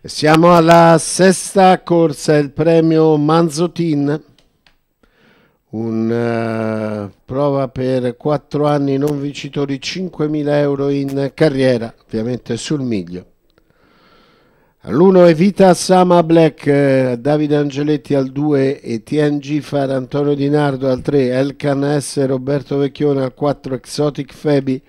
Siamo alla sesta corsa, il premio Manzotin, una eh, prova per 4 anni non vincitori, 5.000 euro in carriera, ovviamente sul miglio. All'1 Evita Sama Black, eh, Davide Angeletti al 2, Etienne Gifar, Antonio Di Nardo al 3, Elkan S, Roberto Vecchione al 4, Exotic Febi,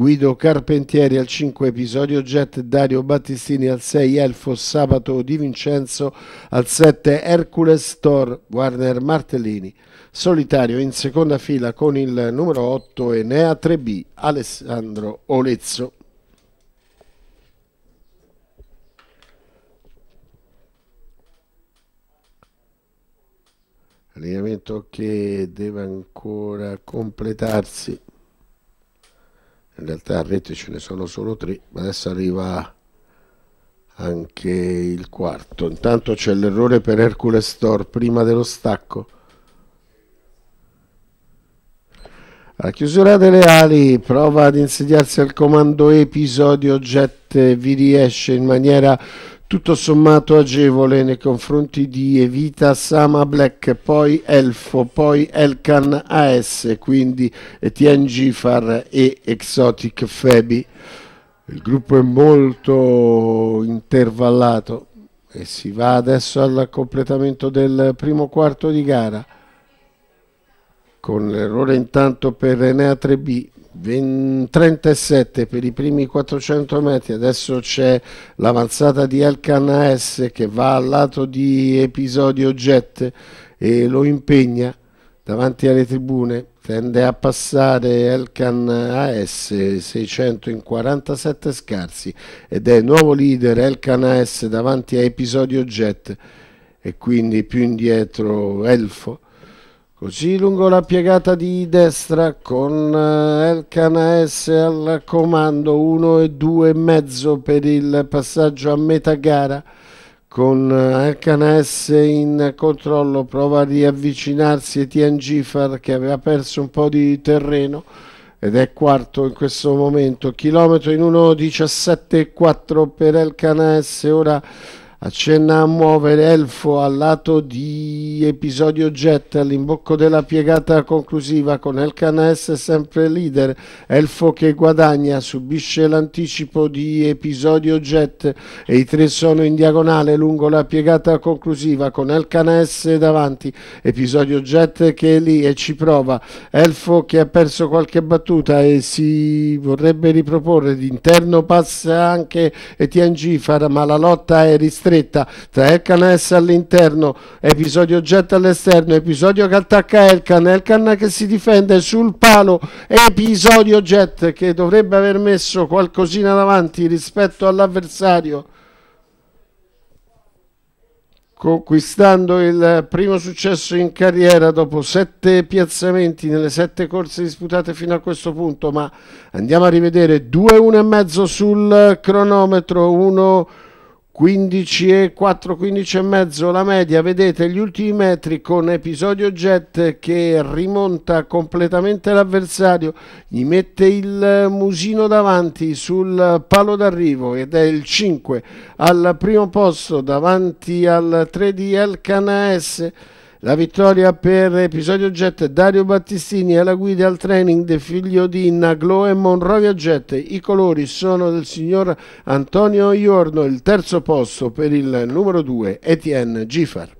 Guido Carpentieri al 5 episodio Jet, Dario Battistini al 6 Elfo, Sabato Di Vincenzo al 7 Hercules Thor, Warner Martellini solitario in seconda fila con il numero 8 Enea 3B Alessandro Olezzo allineamento che deve ancora completarsi in realtà a rete ce ne sono solo tre, ma adesso arriva anche il quarto. Intanto c'è l'errore per Hercules Store prima dello stacco. Alla chiusura delle ali prova ad insediarsi al comando episodio Jet vi riesce in maniera tutto sommato agevole nei confronti di Evita Sama Black, poi Elfo, poi Elkan AS, quindi Etienne Gifar e Exotic Febi. Il gruppo è molto intervallato e si va adesso al completamento del primo quarto di gara con l'errore intanto per Enea 3B 37 per i primi 400 metri adesso c'è l'avanzata di Elkan AS che va al lato di episodio Jet e lo impegna davanti alle tribune tende a passare Elkan AS 600 in 47 scarsi ed è nuovo leader Elkan AS davanti a episodio Jet e quindi più indietro Elfo Così lungo la piegata di destra con eh, Elkan S al comando 1 e 2 e mezzo per il passaggio a metà gara con eh, Elkan S in controllo prova a riavvicinarsi Etienne Gifar che aveva perso un po' di terreno ed è quarto in questo momento chilometro in 1.17.4 per Elkan S ora accenna a muovere Elfo al lato di episodio Jet all'imbocco della piegata conclusiva con Elkan S sempre leader Elfo che guadagna subisce l'anticipo di episodio Jet e i tre sono in diagonale lungo la piegata conclusiva con Elkan S davanti episodio Jet che è lì e ci prova Elfo che ha perso qualche battuta e si vorrebbe riproporre d'interno passa anche Etienne Gifar ma la lotta è ristretta stretta tra Elkan S all'interno, episodio Jet all'esterno, episodio che attacca Elkan, Elkan che si difende sul palo, episodio Jet che dovrebbe aver messo qualcosina davanti rispetto all'avversario conquistando il primo successo in carriera dopo sette piazzamenti nelle sette corse disputate fino a questo punto, ma andiamo a rivedere 2-1 e mezzo sul cronometro, 1 15 e 4, 15 e mezzo la media, vedete gli ultimi metri con episodio jet che rimonta completamente l'avversario, gli mette il musino davanti sul palo d'arrivo ed è il 5 al primo posto davanti al 3 di Elkan S la vittoria per episodio jet Dario Battistini alla guida al training del figlio di Naglo e Monrovia Jet. I colori sono del signor Antonio Iorno, il terzo posto per il numero 2 Etienne Gifar.